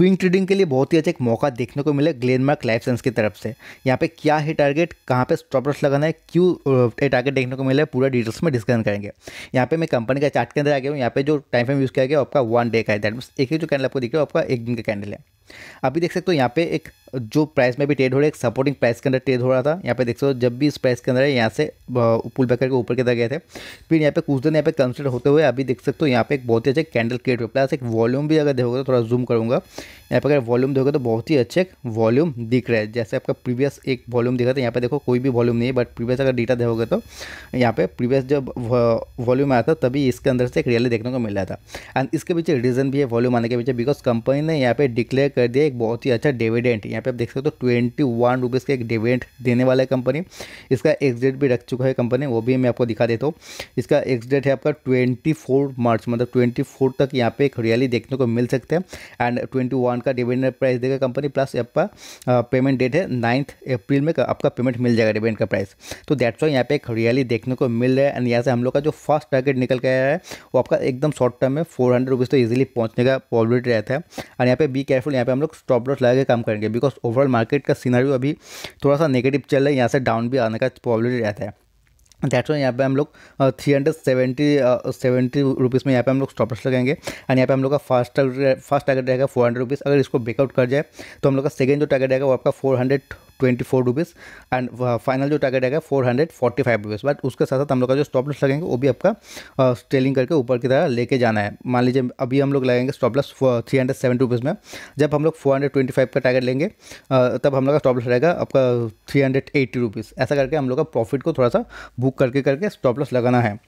swing trading के लिए बहुत ही अच्छा एक मौका देखने को मिला ग्लेनमार्क लाइफ साइंस की तरफ से यहाँ पे क्या है टारगेट कहाँ पे स्टॉप लॉस लगाना है क्यों टारगेट देखने को मिला है पूरा डिटेल्स में डिस्कस करेंगे यहाँ पे मैं कंपनी का चार्ट के अंदर आ गया हूँ यहाँ पे जो टाइम फ्रेम यूज़ किया गया आपका वन डे का है दैट मीन एक ही जो कैंडल आपको दिख रहा है आपका एक दिन का कैंडल है अभी देख सकते हो यहाँ पे एक जो प्राइस में भी ट्रेड हो रहा है एक सपोर्टिंग प्राइस के अंदर ट्रेड हो रहा था यहाँ पे देख सकते हो जब भी इस प्राइस के अंदर यहाँ से पुल बैक करके ऊपर के तरह गए थे फिर यहाँ पे कुछ दिन यहाँ पे कंसिडर होते हुए अभी देख सकते हो यहाँ पे एक बहुत ही अच्छे कैंडल क्रिएट हुआ प्लस एक वॉल्यूम भी अगर देखोगे तो थोड़ा जूम करूँगा यहाँ पर अगर वॉल्यूम देखोगे तो बहुत ही अच्छे वॉल्यूम दिख रहा है जैसे आपका प्रीवियस एक वॉल्यूम दिखा था यहाँ पर देखो कोई भी वॉल्यूम नहीं है बट प्रीवियस अगर डेटा देखोगे तो यहाँ पे प्रीवियस जब वॉल्यूम आया था तभी इसके अंदर से एक रियली देखने को मिल रहा था एंड इसके पीछे रीज़न भी है वॉल्यूम आने के पीछे बिकॉज कंपनी ने यहाँ पे डिक्लेयर कर दिया एक बहुत ही अच्छा डिविडेंट यहाँ पे आप देख सकते हो ट्वेंटी वन रुपीज़ का एक डिविडेंट देने वाला है कंपनी इसका एक्सडेट भी रख चुका है कंपनी वो भी मैं आपको दिखा देता हूँ इसका एक्सडेट है आपका ट्वेंटी मार्च मतलब ट्वेंटी तक यहाँ पे एक रियली देखने को मिल सकते हैं एंड ट्वेंटी का डिविडेंट प्राइस देगा कंपनी प्लस आपका पेमेंट डेट है नाइन्थ अप्रैल में आपका पेमेंट मिल जाएगा डिविडेंट का प्राइस तो दैट्स वाई यहाँ पे एक रियली देखने को मिल रहा है एंड यहाँ से हम लोग का जो फर्स्ट टारगेट निकल गया है वो आपका एकदम शॉर्ट टर्म में फोर हंड्रेड रुपीज़ तो ईजिली पहुँचने का प्रॉब्लिटी रहता है और यहाँ पे बी केयरफुल यहाँ पे हम लोग स्टॉप लॉस लगा के काम करेंगे बिकॉज ओवरऑल मार्केट का सीनरी अभी थोड़ा सा नेगेटिव चल रहा है यहाँ से डाउन भी आने का प्रॉब्लम रहता है दैट्स यहाँ पे हम लोग three hundred seventy seventy rupees में यहाँ पे हम लोग स्टॉप लॉस लगाएंगे एंड यहाँ पे हम लोग का फर्स्ट टारगेट फर्स्ट टारगेट रहेगा फोर हंड्रेड रुपीज़ अगर इसको ब्रेकआउट कर जाए तो हम लोग का सेकेंड जो टारगेट रहेगा वो आपका four hundred twenty four rupees and final जो टारगेट आएगा four hundred forty five rupees but उसके साथ साथ हम लोग का जो स्टॉप लॉस लगेंगे वो भी आपका स्टेलिंग uh, करके ऊपर की तरह लेके जाना है मान लीजिए अभी हम लोग लगेंगे stop loss three hundred seven rupees में जब हम लोग फोर हंड्रेड ट्वेंटी फाइव का टारगेट लेंगे uh, तब हम लोग का स्टॉप लॉस रहेगा आपका थ्री हंड्रेड एट्टी रुपीज़ ऐसा करके हम लोग का प्रॉफिट को थोड़ा सा बुक करके करके स्टॉप लॉस लगाना है